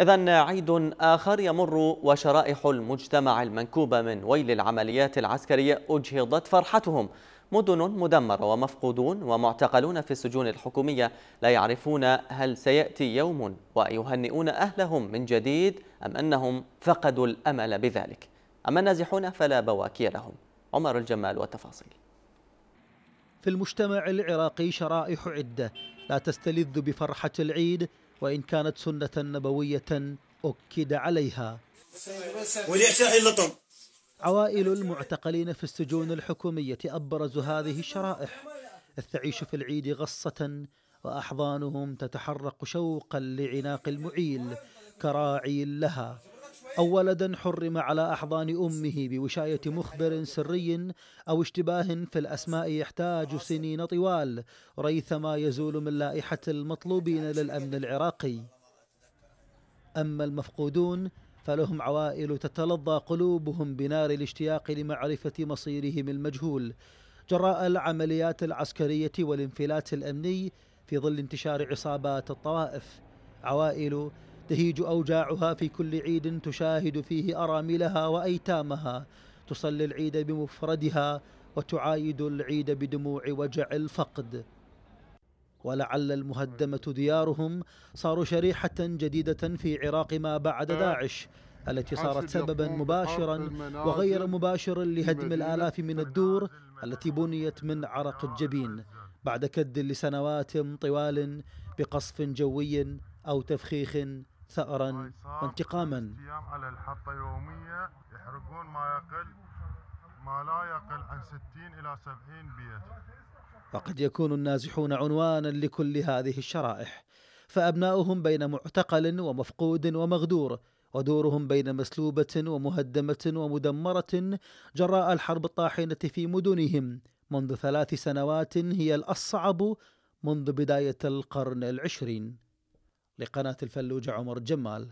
إذا عيد آخر يمر وشرائح المجتمع المنكوبة من ويل العمليات العسكرية أجهضت فرحتهم مدن مدمرة ومفقودون ومعتقلون في السجون الحكومية لا يعرفون هل سيأتي يوم ويهنئون أهلهم من جديد أم أنهم فقدوا الأمل بذلك أما النازحون فلا بواكي لهم عمر الجمال والتفاصيل في المجتمع العراقي شرائح عدة لا تستلذ بفرحة العيد وإن كانت سنة نبوية أكد عليها عوائل المعتقلين في السجون الحكومية أبرز هذه الشرائح تعيش في العيد غصة وأحضانهم تتحرق شوقا لعناق المعيل كراعي لها أو ولد حرم على أحضان أمه بوشاية مخبر سري أو اشتباه في الأسماء يحتاج سنين طوال ريثما يزول من لائحة المطلوبين للأمن العراقي أما المفقودون فلهم عوائل تتلظى قلوبهم بنار الاشتياق لمعرفة مصيرهم المجهول جراء العمليات العسكرية والانفلات الأمني في ظل انتشار عصابات الطوائف عوائل تهيج أوجاعها في كل عيد تشاهد فيه أراملها وأيتامها تصلي العيد بمفردها وتعايد العيد بدموع وجع الفقد ولعل المهدمة ديارهم صاروا شريحة جديدة في عراق ما بعد آه. داعش التي صارت سببا مباشرا وغير مباشر لهدم الآلاف من الدور التي بنيت من عرق الجبين بعد كد لسنوات طوال بقصف جوي أو تفخيخ ثأرا وانتقاما على الحطة يوميا يحرقون ما يقل ما لا يقل عن 60 إلى 70 بيت وقد يكون النازحون عنوانا لكل هذه الشرائح فأبناؤهم بين معتقل ومفقود ومغدور ودورهم بين مسلوبة ومهدمة ومدمرة جراء الحرب الطاحنة في مدنهم منذ ثلاث سنوات هي الأصعب منذ بداية القرن العشرين لقناة الفلوجة عمر جمال